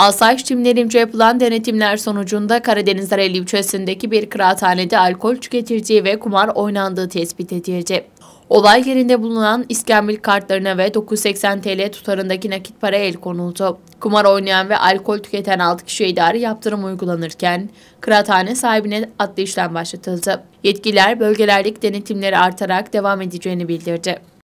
Asayiş timlerince yapılan denetimler sonucunda Karadeniz Areli ilçesindeki bir kıraathanede alkol tüketildiği ve kumar oynandığı tespit edildi. Olay yerinde bulunan iskambil kartlarına ve 980 TL tutarındaki nakit para el konuldu. Kumar oynayan ve alkol tüketen 6 kişiye idari yaptırım uygulanırken kıraathane sahibine adli işlem başlatıldı. Yetkililer bölgelerlik denetimleri artarak devam edeceğini bildirdi.